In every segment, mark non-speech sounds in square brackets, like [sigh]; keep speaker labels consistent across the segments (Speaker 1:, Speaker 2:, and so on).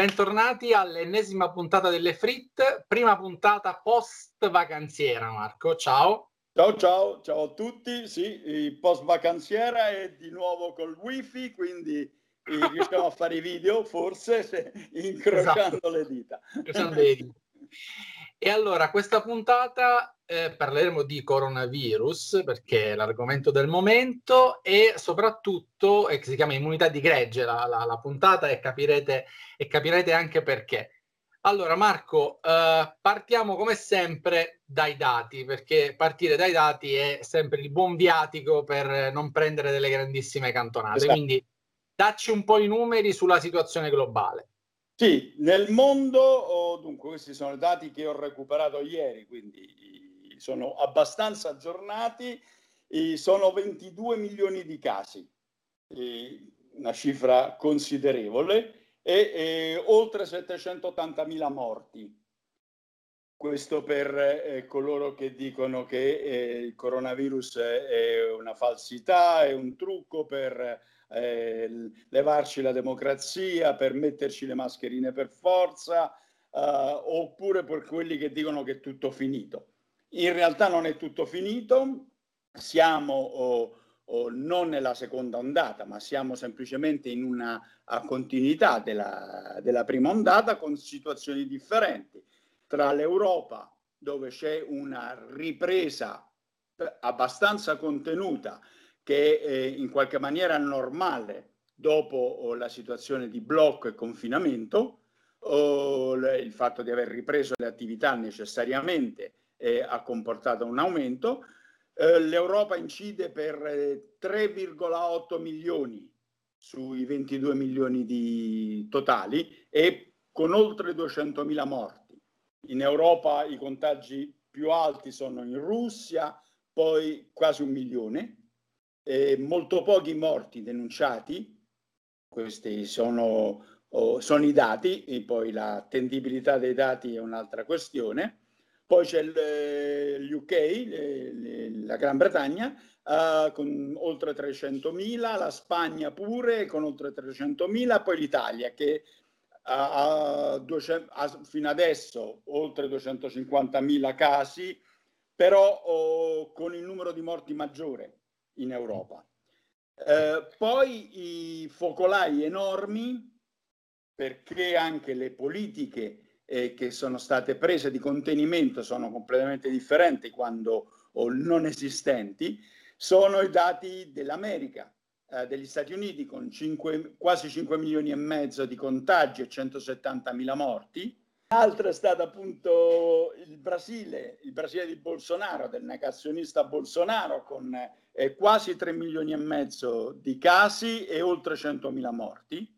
Speaker 1: bentornati all'ennesima puntata delle Frit, prima puntata post vacanziera Marco, ciao.
Speaker 2: Ciao ciao, ciao a tutti, sì, post vacanziera e di nuovo col wifi, quindi eh, riusciamo a fare i video forse se, [laughs]
Speaker 1: incrociando esatto.
Speaker 2: le dita. Esatto.
Speaker 1: e allora, questa puntata eh, parleremo di coronavirus perché è l'argomento del momento e soprattutto eh, si chiama immunità di gregge la, la, la puntata e capirete, e capirete, anche perché. Allora Marco, eh, partiamo come sempre dai dati perché partire dai dati è sempre il buon viatico per non prendere delle grandissime cantonate. Esatto. Quindi dacci un po' i numeri sulla situazione globale. Sì,
Speaker 2: nel mondo, oh, dunque questi sono i dati che ho recuperato ieri, quindi sono abbastanza aggiornati, sono 22 milioni di casi, una cifra considerevole, e, e oltre 780 mila morti. Questo per eh, coloro che dicono che eh, il coronavirus è una falsità, è un trucco per eh, levarci la democrazia, per metterci le mascherine per forza, eh, oppure per quelli che dicono che è tutto finito. In realtà non è tutto finito, siamo oh, oh, non nella seconda ondata, ma siamo semplicemente in una continuità della, della prima ondata con situazioni differenti. Tra l'Europa, dove c'è una ripresa abbastanza contenuta, che è eh, in qualche maniera normale dopo la situazione di blocco e confinamento, il fatto di aver ripreso le attività necessariamente e ha comportato un aumento. Eh, L'Europa incide per 3,8 eh, milioni sui 22 milioni di totali e con oltre 200 mila morti. In Europa i contagi più alti sono in Russia, poi quasi un milione, e molto pochi morti denunciati, questi sono, oh, sono i dati, e poi l'attendibilità dei dati è un'altra questione, poi c'è l'UK, eh, le, la Gran Bretagna, uh, con oltre 300.000, la Spagna pure con oltre 300.000, poi l'Italia che ha, ha, 200, ha, fino adesso oltre 250.000 casi, però oh, con il numero di morti maggiore in Europa. Uh, poi i focolai enormi perché anche le politiche eh, che sono state prese di contenimento sono completamente differenti quando o non esistenti, sono i dati dell'America, eh, degli Stati Uniti con 5, quasi 5 milioni e mezzo di contagi e 170 mila morti. L'altra è stata appunto il Brasile, il Brasile di Bolsonaro, del negazionista Bolsonaro, con eh, quasi 3 milioni e mezzo di casi e oltre 100 mila morti.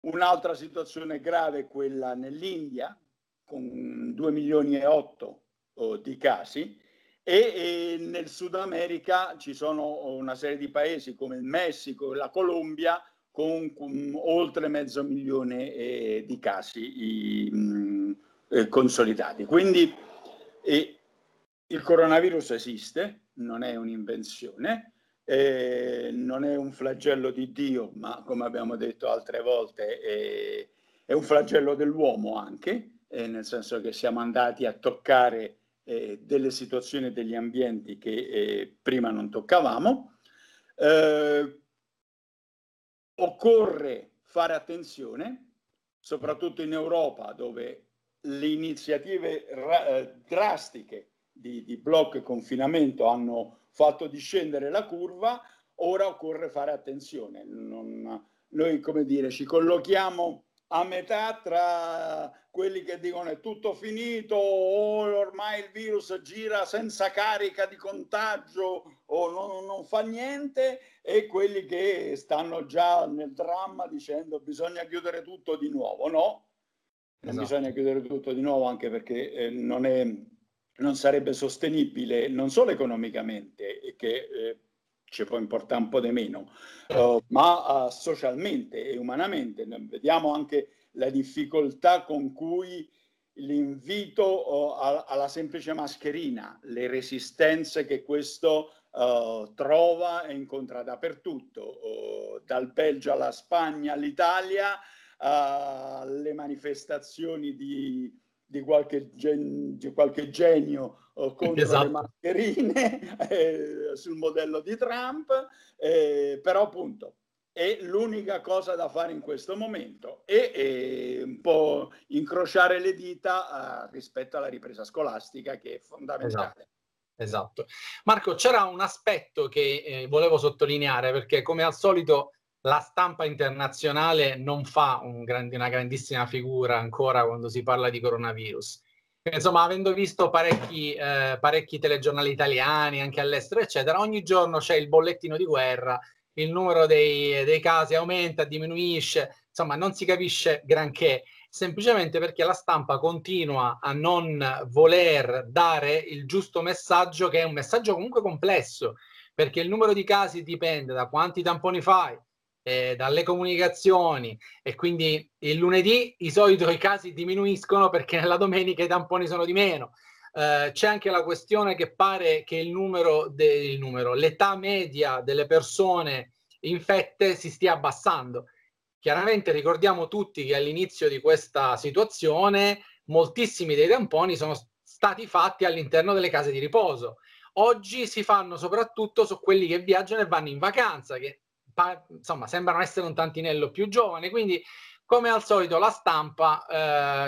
Speaker 2: Un'altra situazione grave è quella nell'India, con 2 milioni e 8 oh, eh, di casi, e, e, nel Sud America ci sono una serie di paesi come il Messico e la Colombia con, con oltre mezzo milione eh, di casi i, mh, mm, eh, consolidati. Quindi eh, il coronavirus esiste, non è un'invenzione, eh, non è un flagello di Dio, ma come abbiamo detto altre volte, eh, è un flagello dell'uomo anche, eh, nel senso che siamo andati a toccare eh, delle situazioni, degli ambienti che eh, prima non toccavamo. Eh, occorre fare attenzione, soprattutto in Europa, dove le iniziative ra- drastiche di, di blocco e confinamento hanno fatto discendere la curva, ora occorre fare attenzione. Non, noi, come dire, ci collochiamo a metà tra quelli che dicono è tutto finito o ormai il virus gira senza carica di contagio o non, non, fa niente e quelli che stanno già nel dramma dicendo bisogna chiudere tutto di nuovo, no? Non esatto. bisogna chiudere tutto di nuovo anche perché eh, non è non sarebbe sostenibile non solo economicamente, che eh, ci può importare un po' di meno, uh, ma uh, socialmente e umanamente. Noi vediamo anche la difficoltà con cui l'invito uh, alla semplice mascherina, le resistenze che questo trova e incontra dappertutto, dal Belgio alla Spagna all'Italia, alle manifestazioni di di qualche, gen, di qualche genio eh, contro esatto. le mascherine [laughs] eh, sul modello di Trump, eh, però appunto è l'unica cosa da fare in questo momento e, un po' incrociare le dita eh, rispetto alla ripresa scolastica che è fondamentale.
Speaker 1: Esatto. Esatto. Marco, c'era un aspetto che eh, volevo sottolineare perché come al solito la stampa internazionale non fa un grandi, una grandissima figura ancora quando si parla di coronavirus. Insomma, avendo visto parecchi, eh, parecchi telegiornali italiani, anche all'estero, eccetera, ogni giorno c'è il bollettino di guerra, il numero dei, dei casi aumenta, diminuisce, insomma, non si capisce granché, semplicemente perché la stampa continua a non voler dare il giusto messaggio, che è un messaggio comunque complesso, perché il numero di casi dipende da quanti tamponi fai, eh, dalle comunicazioni e quindi il lunedì di solito i casi diminuiscono perché nella domenica i tamponi sono di meno. Eh, c'è anche la questione che pare che il numero, de- numero, l'età media delle persone infette si stia abbassando. Chiaramente ricordiamo tutti che all'inizio di questa situazione moltissimi dei tamponi sono stati fatti all'interno delle case di riposo. Oggi si fanno soprattutto su quelli che viaggiano e vanno in vacanza, che pa- insomma, sembrano essere un tantinello più giovane, quindi come al solito la stampa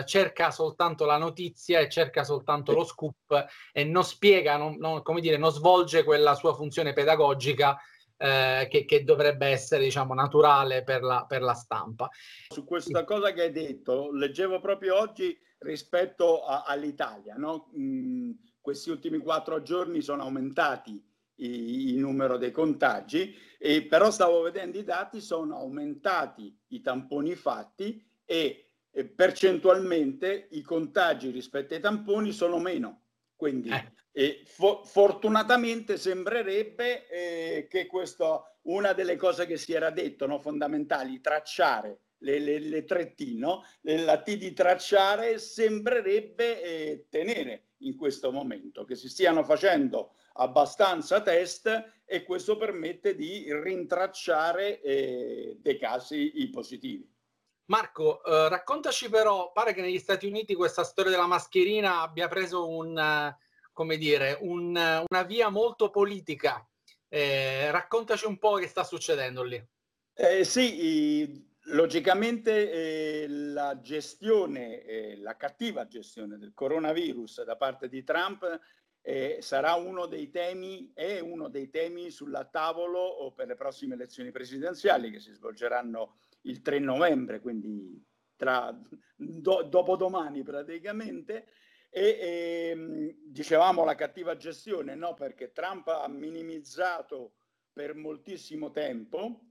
Speaker 1: eh, cerca soltanto la notizia e cerca soltanto lo scoop e non spiega, non, non, come dire, non svolge quella sua funzione pedagogica eh, che, che, dovrebbe essere diciamo, naturale per la, per la, stampa.
Speaker 2: Su questa cosa che hai detto, leggevo proprio oggi rispetto a, all'Italia, no? mm, questi ultimi quattro giorni sono aumentati il numero dei contagi, e però stavo vedendo i dati, sono aumentati i tamponi fatti e, percentualmente i contagi rispetto ai tamponi sono meno. Quindi eh. fo- fortunatamente sembrerebbe eh, che questa, una delle cose che si era detto, no, fondamentali, tracciare le, le, le tre T, no? Eh, la T di tracciare sembrerebbe eh, tenere in questo momento, che si stiano facendo abbastanza test e questo permette di
Speaker 1: rintracciare eh, dei casi positivi. Marco, eh, raccontaci però, pare che negli Stati Uniti questa storia della mascherina abbia preso un, eh, come dire, un, una via molto politica. Eh, raccontaci un po' che sta succedendo lì.
Speaker 2: Eh, sì, Logicamente eh, la gestione, eh, la cattiva gestione del coronavirus da parte di Trump eh, sarà uno dei temi, è uno dei temi sulla tavolo per le prossime elezioni presidenziali che si svolgeranno il 3 novembre, quindi tra, do, dopodomani praticamente. E, e, ehm, dicevamo la cattiva gestione, no? Perché Trump ha minimizzato per moltissimo tempo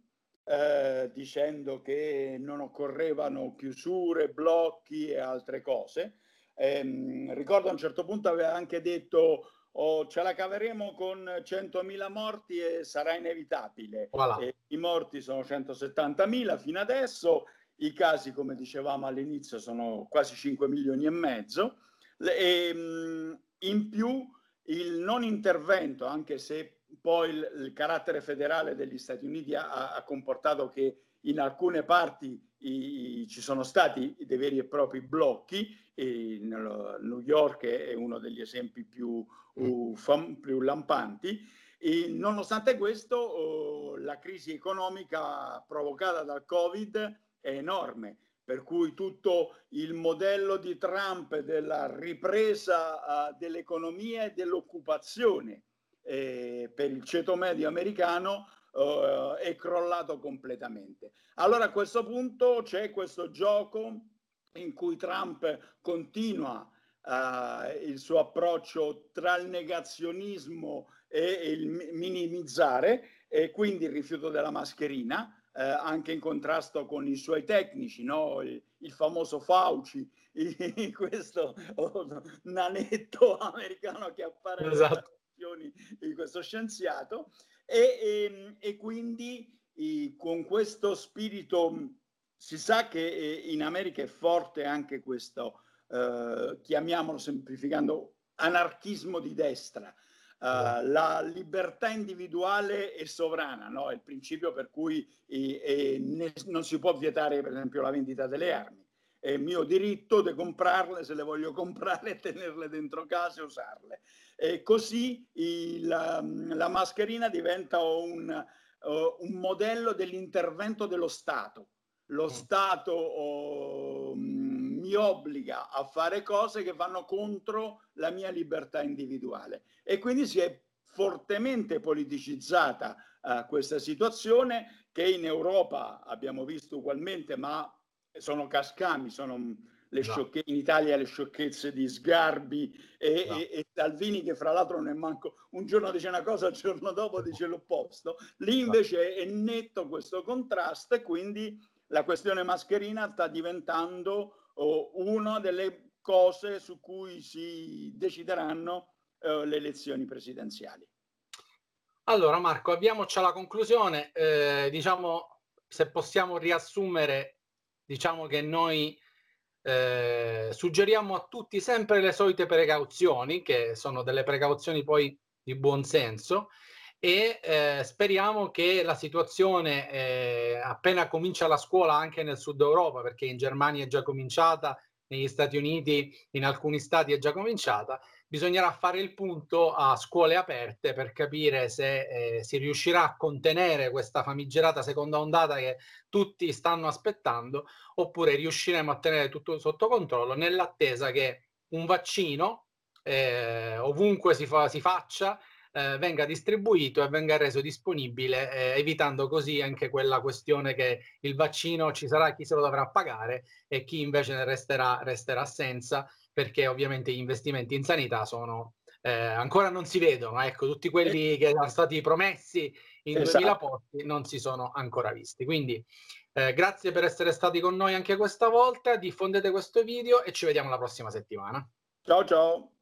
Speaker 2: eh, dicendo che non occorrevano chiusure, blocchi e altre cose. Eh, ricordo a un certo punto aveva anche detto oh, ce la caveremo con 100.000 morti e sarà inevitabile. Voilà. Eh, I morti sono 170.000 fino adesso, i casi come dicevamo all'inizio sono quasi 5 milioni e mezzo. E, ehm, in più il non intervento, anche se poi il, il carattere federale degli Stati Uniti ha, ha comportato che in alcune parti i, i, ci sono stati dei veri e propri blocchi, e eh, New York è uno degli esempi più, uh, fam, più lampanti, e nonostante questo uh, la crisi economica provocata dal Covid è enorme, per cui tutto il modello di Trump della ripresa uh, dell'economia e dell'occupazione eh, per il ceto medio americano eh, è crollato completamente. Allora a questo punto c'è questo gioco in cui Trump continua eh, il suo approccio tra il negazionismo e il minimizzare e quindi il rifiuto della mascherina. Eh, anche in contrasto con i suoi tecnici, no? il, il, famoso Fauci, il, [laughs] questo oh, [laughs] nanetto americano che appare esatto questioni di questo scienziato e, e, ehm, e quindi e, con questo spirito si sa che eh, in America è forte anche questo, eh, chiamiamolo semplificando, anarchismo di destra. Uh, la libertà individuale è sovrana, no? è il principio per cui eh, eh, ne, non si può vietare per esempio la vendita delle armi. È mio diritto di comprarle se le voglio [laughs] comprare e tenerle dentro casa e usarle. E così il, la, um, la, mascherina diventa un, uh, un modello dell'intervento dello Stato. Lo mm. Stato oh, mm, mi obbliga a fare cose che vanno contro la mia libertà individuale e quindi si è fortemente politicizzata eh, questa situazione che in Europa abbiamo visto ugualmente, ma sono cascami, sono le no. sciocche, in Italia le sciocchezze di Sgarbi e, no. e, e, Salvini che fra l'altro non è manco un giorno dice una cosa, il giorno dopo dice l'opposto. Lì invece è netto questo contrasto e quindi la questione mascherina sta diventando oh, una delle cose su cui si decideranno eh, le elezioni presidenziali.
Speaker 1: Allora Marco, abbiamoci alla conclusione. Eh, diciamo, se possiamo riassumere, diciamo che noi eh, suggeriamo a tutti sempre le solite precauzioni, che sono delle precauzioni poi di buonsenso, e eh, speriamo che la situazione eh, appena comincia la scuola anche nel sud Europa, perché in Germania è già cominciata, negli Stati Uniti in alcuni stati è già cominciata, bisognerà fare il punto a scuole aperte per capire se eh, si riuscirà a contenere questa famigerata seconda ondata che tutti stanno aspettando oppure riusciremo a tenere tutto sotto controllo nell'attesa che un vaccino eh, ovunque si, fa, si faccia eh, venga distribuito e venga reso disponibile, eh, evitando così anche quella questione che il vaccino ci sarà chi se lo dovrà pagare e chi invece ne resterà, resterà senza perché ovviamente gli investimenti in sanità sono eh, ancora non si vedono, ecco, tutti quelli eh. che erano stati promessi in esatto. 2000 posti non si sono ancora visti. Quindi eh, grazie per essere stati con noi anche questa volta, diffondete questo video e ci vediamo la prossima settimana. Ciao ciao!